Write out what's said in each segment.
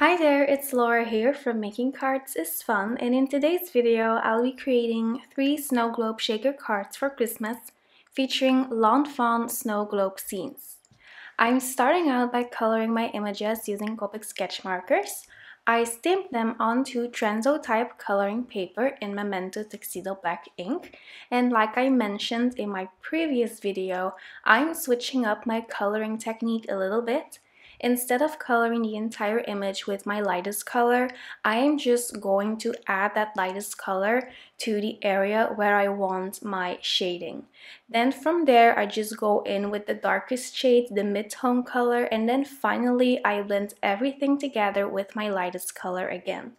Hi there, it's Laura here from Making Cards is Fun and in today's video I'll be creating three snow globe shaker cards for Christmas featuring lawn fawn snow globe scenes. I'm starting out by coloring my images using Copic sketch markers. I stamp them onto Trenzo type coloring paper in Memento Tuxedo Black ink and like I mentioned in my previous video, I'm switching up my coloring technique a little bit Instead of coloring the entire image with my lightest color, I am just going to add that lightest color to the area where I want my shading. Then from there, I just go in with the darkest shade, the mid-tone color, and then finally I blend everything together with my lightest color again.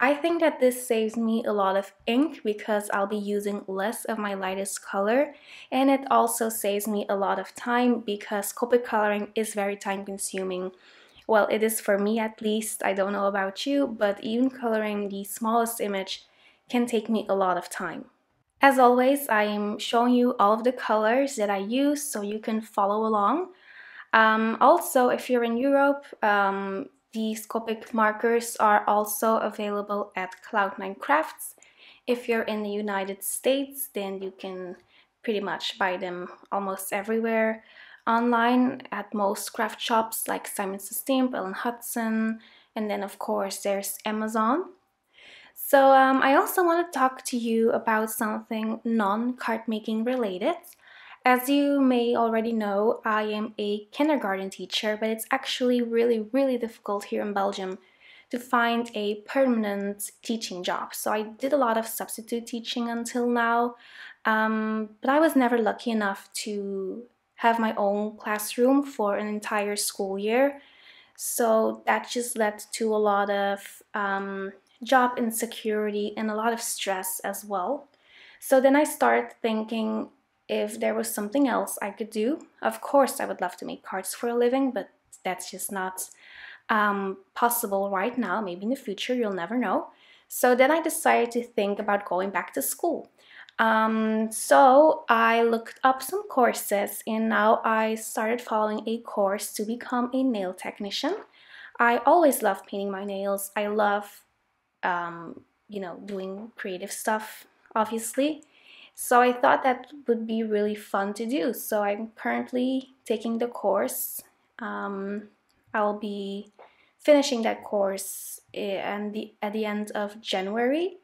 I think that this saves me a lot of ink because I'll be using less of my lightest color and it also saves me a lot of time because Copic coloring is very time consuming. Well, it is for me at least, I don't know about you, but even coloring the smallest image can take me a lot of time. As always, I am showing you all of the colors that I use so you can follow along. Um, also, if you're in Europe, um, the Scopic markers are also available at Cloud9 Crafts. If you're in the United States, then you can pretty much buy them almost everywhere online at most craft shops like Simon Sustain, Ellen Hudson, and then of course there's Amazon. So um, I also want to talk to you about something non-card making related. As you may already know, I am a kindergarten teacher, but it's actually really, really difficult here in Belgium to find a permanent teaching job. So I did a lot of substitute teaching until now, um, but I was never lucky enough to have my own classroom for an entire school year. So that just led to a lot of um, job insecurity and a lot of stress as well. So then I started thinking if there was something else I could do, of course I would love to make cards for a living, but that's just not um, possible right now. Maybe in the future, you'll never know. So then I decided to think about going back to school. Um, so I looked up some courses and now I started following a course to become a nail technician. I always love painting my nails. I love, um, you know, doing creative stuff, obviously. So I thought that would be really fun to do. So I'm currently taking the course. Um, I'll be finishing that course eh, and the, at the end of January.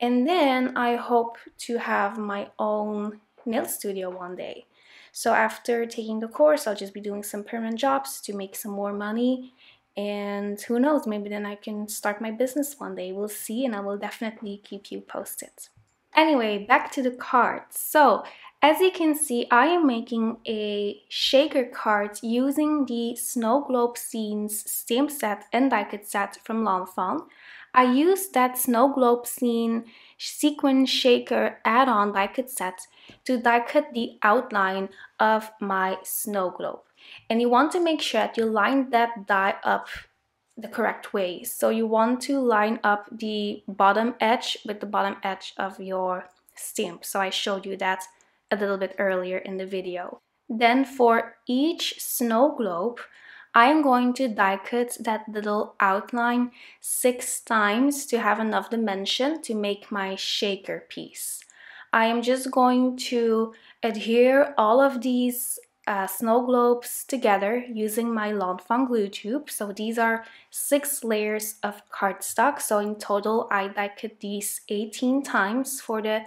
And then I hope to have my own nail studio one day. So after taking the course, I'll just be doing some permanent jobs to make some more money. And who knows, maybe then I can start my business one day. We'll see, and I will definitely keep you posted. Anyway, back to the cards. So as you can see, I am making a shaker card using the Snow Globe Scenes stamp set and die cut set from L'Enfant. I used that Snow Globe Scene sequin shaker add-on die cut set to die cut the outline of my snow globe. And you want to make sure that you line that die up the correct way. So you want to line up the bottom edge with the bottom edge of your stamp. So I showed you that a little bit earlier in the video. Then for each snow globe, I am going to die cut that little outline six times to have enough dimension to make my shaker piece. I am just going to adhere all of these uh, snow globes together using my Lanfang glue tube. So these are six layers of cardstock. So in total, I dyed these 18 times for the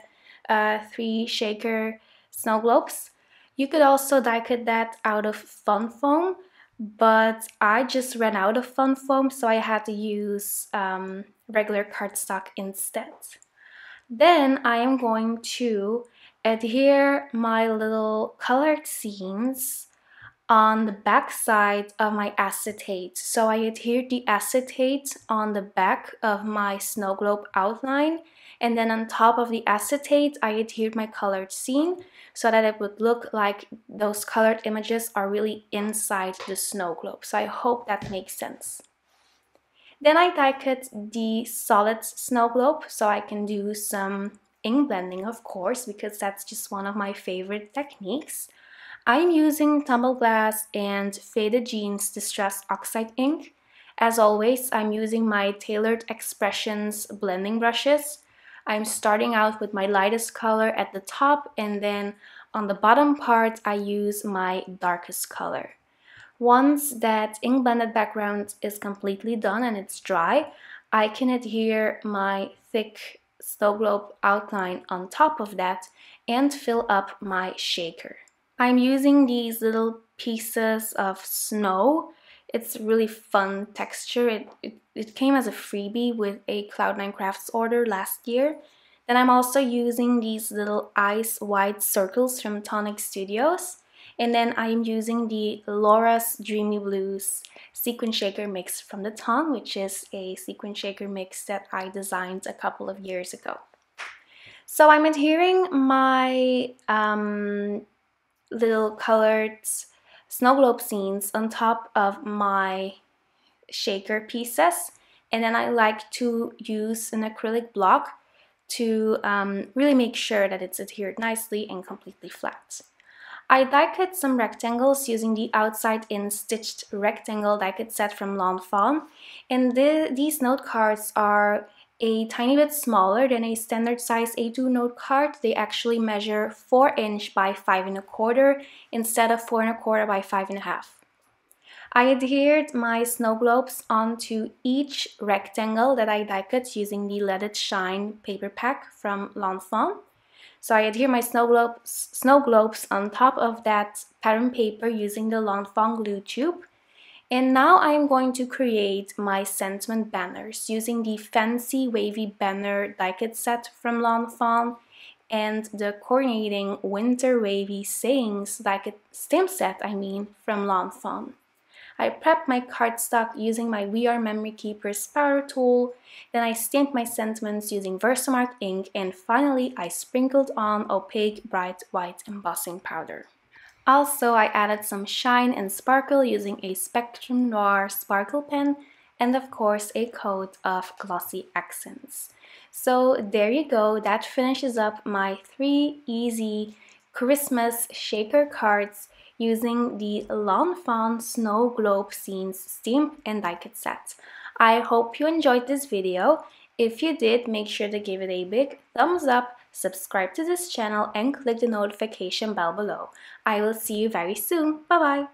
uh, three shaker snow globes. You could also die cut that out of fun foam, but I just ran out of fun foam, so I had to use um, regular cardstock instead. Then I am going to adhere my little colored seams on the back side of my acetate. So I adhered the acetate on the back of my snow globe outline and then on top of the acetate I adhered my colored seam so that it would look like those colored images are really inside the snow globe. So I hope that makes sense. Then I die cut the solid snow globe so I can do some ink blending, of course, because that's just one of my favorite techniques. I'm using Tumble Glass and Faded Jeans distress Oxide Ink. As always, I'm using my Tailored Expressions blending brushes. I'm starting out with my lightest color at the top and then on the bottom part I use my darkest color. Once that ink blended background is completely done and it's dry, I can adhere my thick snow globe outline on top of that and fill up my shaker. I'm using these little pieces of snow. It's really fun texture. It, it, it came as a freebie with a Cloud9 Crafts order last year. Then I'm also using these little ice white circles from Tonic Studios. And then I'm using the Laura's Dreamy Blues Sequin Shaker Mix from The Tongue, which is a sequin shaker mix that I designed a couple of years ago. So I'm adhering my um, little colored snow globe scenes on top of my shaker pieces and then I like to use an acrylic block to um, really make sure that it's adhered nicely and completely flat. I die cut some rectangles using the outside in stitched rectangle die cut set from Lawn Fawn. And these note cards are a tiny bit smaller than a standard size A2 note card. They actually measure 4 inch by 5 and a quarter instead of 4 and a quarter by 5 and a half. I adhered my snow globes onto each rectangle that I die cut using the Let It Shine paper pack from L'Enfant. So I adhere my snow globes, snow globes on top of that pattern paper using the Lanfang glue tube. And now I am going to create my sentiment banners using the fancy wavy banner die cut set from Lanfang and the coordinating winter wavy sayings die cut stamp set I mean from Lanfang. I prep my cardstock using my We Are Memory Keepers power tool, then I stamped my sentiments using Versamark ink, and finally I sprinkled on opaque bright white embossing powder. Also, I added some shine and sparkle using a Spectrum Noir sparkle pen and of course a coat of glossy accents. So there you go, that finishes up my three easy Christmas shaker cards using the Lanvin Snow Globe Scenes Stamp and Diecast Set. I hope you enjoyed this video. If you did, make sure to give it a big thumbs up, subscribe to this channel and click the notification bell below. I will see you very soon. Bye bye!